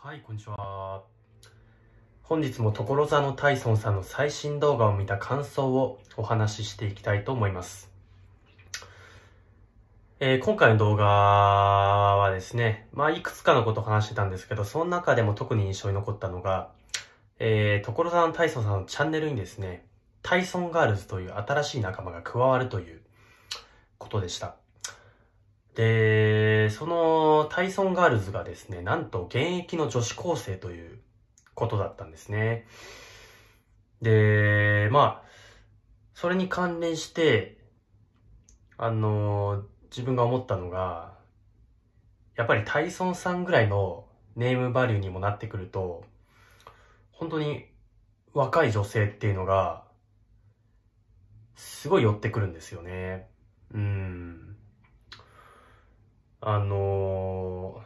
はい、こんにちは。本日も所沢のタイソンさんの最新動画を見た感想をお話ししていきたいと思います。えー、今回の動画はですね、まあ、いくつかのことを話してたんですけど、その中でも特に印象に残ったのが、えー、所沢のタイソンさんのチャンネルにですね、タイソンガールズという新しい仲間が加わるということでした。で、そのタイソンガールズがですね、なんと現役の女子高生ということだったんですね。で、まあ、それに関連して、あの、自分が思ったのが、やっぱりタイソンさんぐらいのネームバリューにもなってくると、本当に若い女性っていうのが、すごい寄ってくるんですよね。うん。あの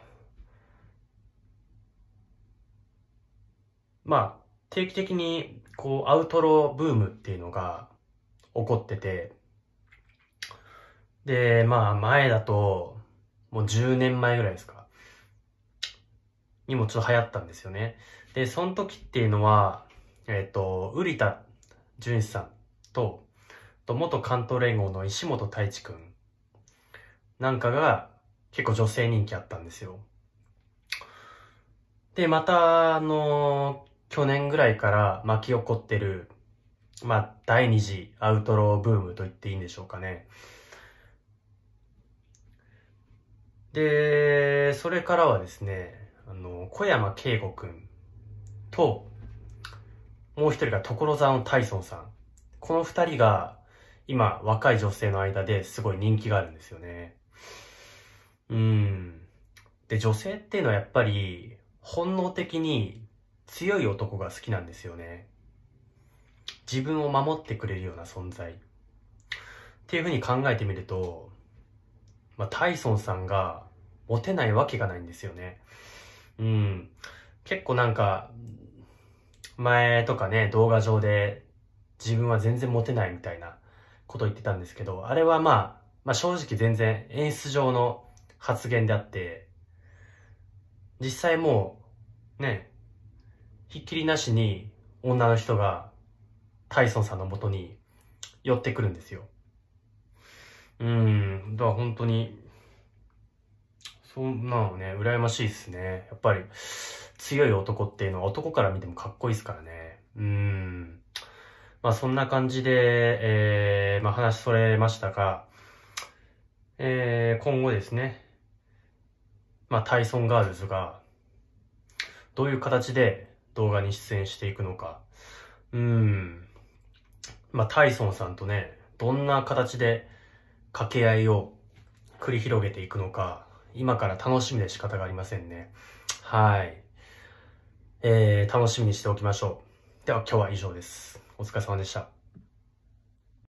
まあ、定期的に、こう、アウトロブームっていうのが起こってて、で、まあ、前だと、もう10年前ぐらいですか。にもちょっと流行ったんですよね。で、その時っていうのは、えっ、ー、と、瓜田淳一さんと、と元関東連合の石本太一くんなんかが、結構女性人気あったんですよ。で、また、あの、去年ぐらいから巻き起こってる、まあ、第二次アウトローブームと言っていいんでしょうかね。で、それからはですね、あの、小山慶吾くんと、もう一人が所沢のタさん。この二人が、今、若い女性の間ですごい人気があるんですよね。うん。で、女性っていうのはやっぱり本能的に強い男が好きなんですよね。自分を守ってくれるような存在。っていうふうに考えてみると、まあ、タイソンさんがモテないわけがないんですよね。うん。結構なんか、前とかね、動画上で自分は全然モテないみたいなこと言ってたんですけど、あれはまあ、まあ正直全然演出上の発言であって、実際もう、ね、ひっきりなしに女の人がタイソンさんのもとに寄ってくるんですよ。うん、だから本当に、そんなのね、羨ましいっすね。やっぱり、強い男っていうのは男から見てもかっこいいっすからね。うん。まあそんな感じで、えー、まあ話それましたが、えー、今後ですね、まあ、タイソンガールズが、どういう形で動画に出演していくのか。うん。まあ、タイソンさんとね、どんな形で掛け合いを繰り広げていくのか、今から楽しみで仕方がありませんね。はい。えー、楽しみにしておきましょう。では今日は以上です。お疲れ様でした。